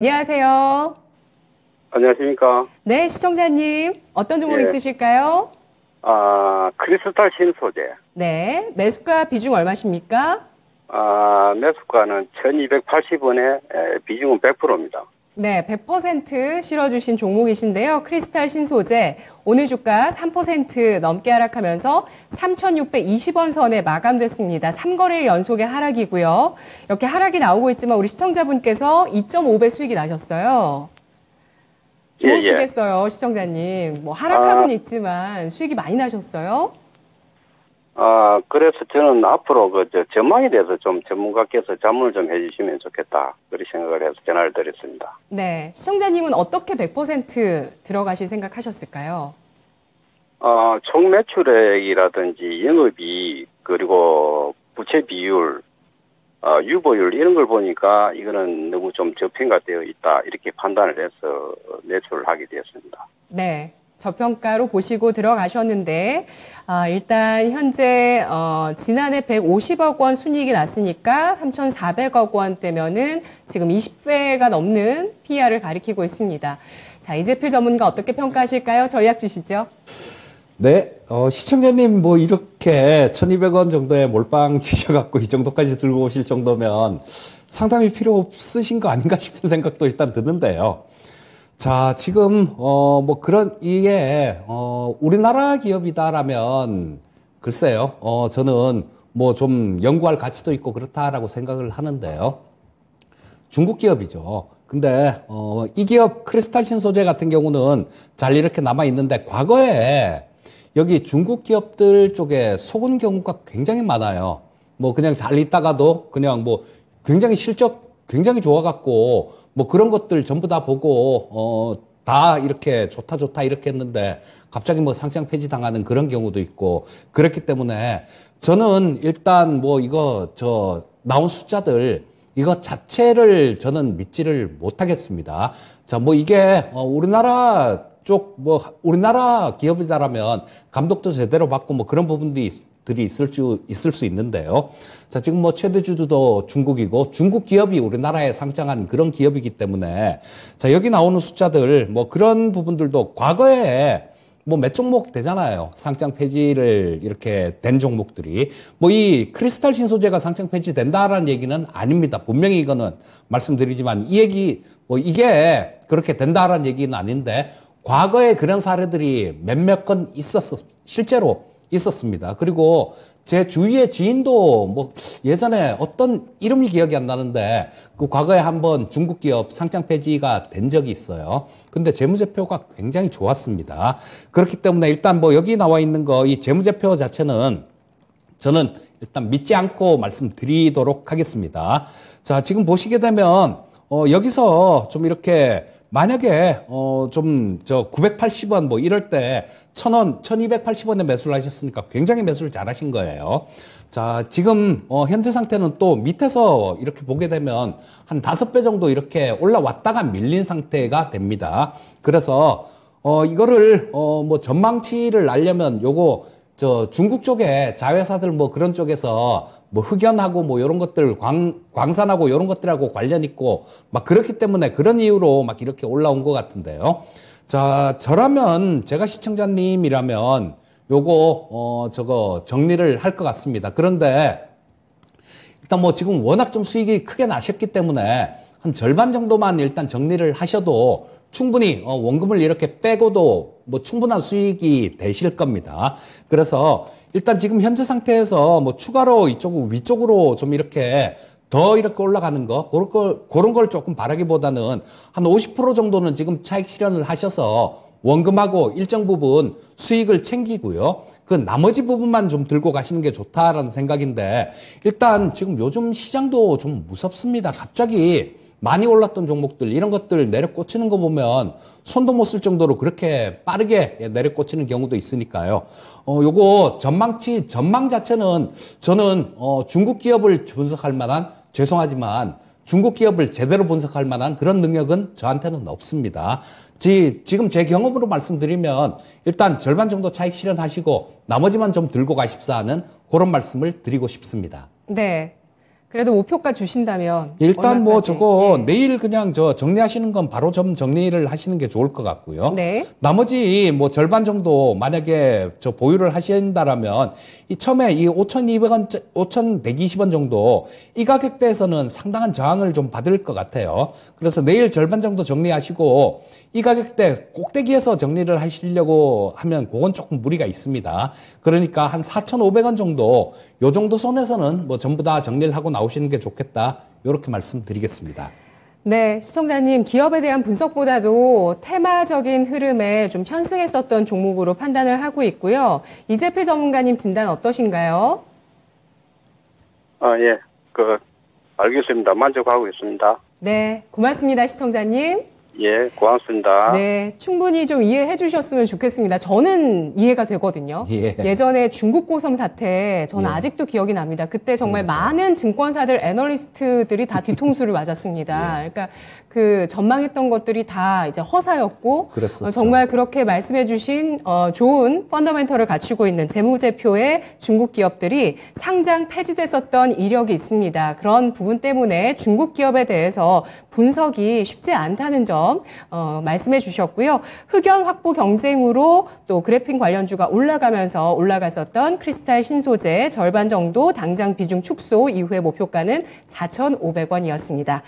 안녕하세요. 안녕하십니까. 네, 시청자님. 어떤 정보 예. 있으실까요? 아, 크리스탈 신소재. 네, 매수가 비중 얼마십니까? 아, 매수가는 1280원에 비중은 100%입니다. 네, 100% 실어주신 종목이신데요. 크리스탈 신소재 오늘 주가 3% 넘게 하락하면서 3,620원 선에 마감됐습니다. 3거래일 연속의 하락이고요. 이렇게 하락이 나오고 있지만 우리 시청자분께서 2.5배 수익이 나셨어요. 좋으시겠어요, 예, 예. 시청자님. 뭐 하락하고는 아... 있지만 수익이 많이 나셨어요. 아, 그래서 저는 앞으로 그 저 전망에 대해서 좀 전문가께서 자문을 좀 해주시면 좋겠다. 그렇게 생각을 해서 전화를 드렸습니다. 네. 시청자님은 어떻게 100% 들어가실 생각하셨을까요? 아, 총 매출액이라든지 영업이 그리고 부채 비율, 아, 유보율 이런 걸 보니까 이거는 너무 좀 저평가되어 있다. 이렇게 판단을 해서 매출을 하게 되었습니다. 네. 저평가로 보시고 들어가셨는데 아, 일단 현재 어, 지난해 150억 원 순이익이 났으니까 3,400억 원대면은 지금 20배가 넘는 PR을 가리키고 있습니다. 자 이재필 전문가 어떻게 평가하실까요? 전략 주시죠. 네, 어, 시청자님 뭐 이렇게 1,200원 정도의 몰빵 지셔갖고이 정도까지 들고 오실 정도면 상담이 필요 없으신 거 아닌가 싶은 생각도 일단 드는데요. 자, 지금, 어, 뭐 그런, 이게, 어, 우리나라 기업이다라면, 글쎄요, 어, 저는 뭐 좀 연구할 가치도 있고 그렇다라고 생각을 하는데요. 중국 기업이죠. 근데, 어, 이 기업 크리스탈신 소재 같은 경우는 잘 이렇게 남아있는데, 과거에 여기 중국 기업들 쪽에 속은 경우가 굉장히 많아요. 뭐 그냥 잘 있다가도 그냥 뭐 굉장히 실적 굉장히 좋아갖고 뭐 그런 것들 전부 다 보고 어, 다 이렇게 좋다 좋다 이렇게 했는데 갑자기 뭐 상장 폐지 당하는 그런 경우도 있고 그렇기 때문에 저는 일단 뭐 이거 저 나온 숫자들 이거 자체를 저는 믿지를 못하겠습니다. 자, 뭐 이게 어, 우리나라 쪽 뭐 우리나라 기업이다라면 감독도 제대로 받고 뭐 그런 부분도 있, 들이 있을 수 있을 수 있는데요. 자, 지금 뭐 최대 주주도 중국이고 중국 기업이 우리나라에 상장한 그런 기업이기 때문에 자, 여기 나오는 숫자들 뭐 그런 부분들도 과거에 뭐 몇 종목 되잖아요. 상장 폐지를 이렇게 된 종목들이. 뭐 이 크리스탈 신소재가 상장 폐지 된다라는 얘기는 아닙니다. 분명히 이거는 말씀드리지만 이 얘기, 뭐 이게 그렇게 된다라는 얘기는 아닌데 과거에 그런 사례들이 몇몇 건 있었어. 실제로 있었습니다. 그리고 제 주위의 지인도 뭐 예전에 어떤 이름이 기억이 안 나는데 그 과거에 한번 중국 기업 상장 폐지가 된 적이 있어요. 근데 재무제표가 굉장히 좋았습니다. 그렇기 때문에 일단 뭐 여기 나와 있는 거 이 재무제표 자체는 저는 일단 믿지 않고 말씀드리도록 하겠습니다. 자, 지금 보시게 되면 어 여기서 좀 이렇게 만약에 어좀저 980원 뭐 이럴 때 1,000원, 1,280원에 매수를 하셨으니까 굉장히 매수를 잘 하신 거예요. 자, 지금 어 현재 상태는 또 밑에서 이렇게 보게 되면 한5배 정도 이렇게 올라왔다가 밀린 상태가 됩니다. 그래서 어 이거를 어뭐 전망치를 날려면 요거 저 중국 쪽에 자회사들 뭐 그런 쪽에서 뭐 흑연하고 뭐 이런 것들 광, 광산하고 이런 것들하고 관련 있고 막 그렇기 때문에 그런 이유로 막 이렇게 올라온 것 같은데요. 자, 저라면 제가 시청자님이라면 요거 어 저거 정리를 할 것 같습니다. 그런데 일단 뭐 지금 워낙 좀 수익이 크게 나셨기 때문에 한 절반 정도만 일단 정리를 하셔도 충분히 어, 원금을 이렇게 빼고도 뭐 충분한 수익이 되실 겁니다. 그래서 일단 지금 현재 상태에서 뭐 추가로 이쪽 위쪽으로 좀 이렇게 더 이렇게 올라가는 거 그런 걸 그런 걸 조금 바라기보다는 한 50% 정도는 지금 차익 실현을 하셔서 원금하고 일정 부분 수익을 챙기고요. 그 나머지 부분만 좀 들고 가시는 게 좋다라는 생각인데 일단 지금 요즘 시장도 좀 무섭습니다. 갑자기 많이 올랐던 종목들 이런 것들 내려꽂히는 거 보면 손도 못 쓸 정도로 그렇게 빠르게 내려꽂히는 경우도 있으니까요. 어, 요거 전망치 전망 자체는 저는 어, 중국 기업을 분석할 만한 죄송하지만 중국 기업을 제대로 분석할 만한 그런 능력은 저한테는 없습니다. 지, 지금 제 경험으로 말씀드리면 일단 절반 정도 차익 실현하시고 나머지만 좀 들고 가십사 하는 그런 말씀을 드리고 싶습니다. 네. 그래도 목표가 주신다면 일단 뭐 저거 네. 내일 그냥 저 정리하시는 건 바로 좀 정리를 하시는 게 좋을 것 같고요. 네. 나머지 뭐 절반 정도 만약에 저 보유를 하신다라면 이 처음에 이 5,200원 5,120원 정도 이 가격대에서는 상당한 저항을 좀 받을 것 같아요. 그래서 내일 절반 정도 정리하시고 이 가격대 꼭대기에서 정리를 하시려고 하면 그건 조금 무리가 있습니다. 그러니까 한 4,500원 정도 요 정도 손에서는뭐 전부 다 정리를 하고 나오시는 게 좋겠다. 이렇게 말씀드리겠습니다. 네, 시청자님, 기업에 대한 분석보다도 테마적인 흐름에 좀 편승했었던 종목으로 판단을 하고 있고요. 이재필 전문가님 진단 어떠신가요? 아, 예. 그, 알겠습니다. 만족하고 있습니다. 네, 고맙습니다, 시청자님. 예, 고맙습니다. 네, 충분히 좀 이해해 주셨으면 좋겠습니다. 저는 이해가 되거든요. 예. 전에 중국 고성 사태, 저는 예. 아직도 기억이 납니다. 그때 정말 음. 많은 증권사들, 애널리스트들이 다 뒤통수를 맞았습니다. 예. 그러니까 그 전망했던 것들이 다 이제 허사였고, 어, 정말 그렇게 말씀해 주신 어, 좋은 펀더멘터를 갖추고 있는 재무제표의 중국 기업들이 상장 폐지됐었던 이력이 있습니다. 그런 부분 때문에 중국 기업에 대해서 분석이 쉽지 않다는 점점 어, 말씀해 주셨고요. 흑연 확보 경쟁으로 또 그래핀 관련주가 올라가면서 올라갔었던 크리스탈 신소재 절반 정도 당장 비중 축소 이후의 목표가는 4,500원이었습니다.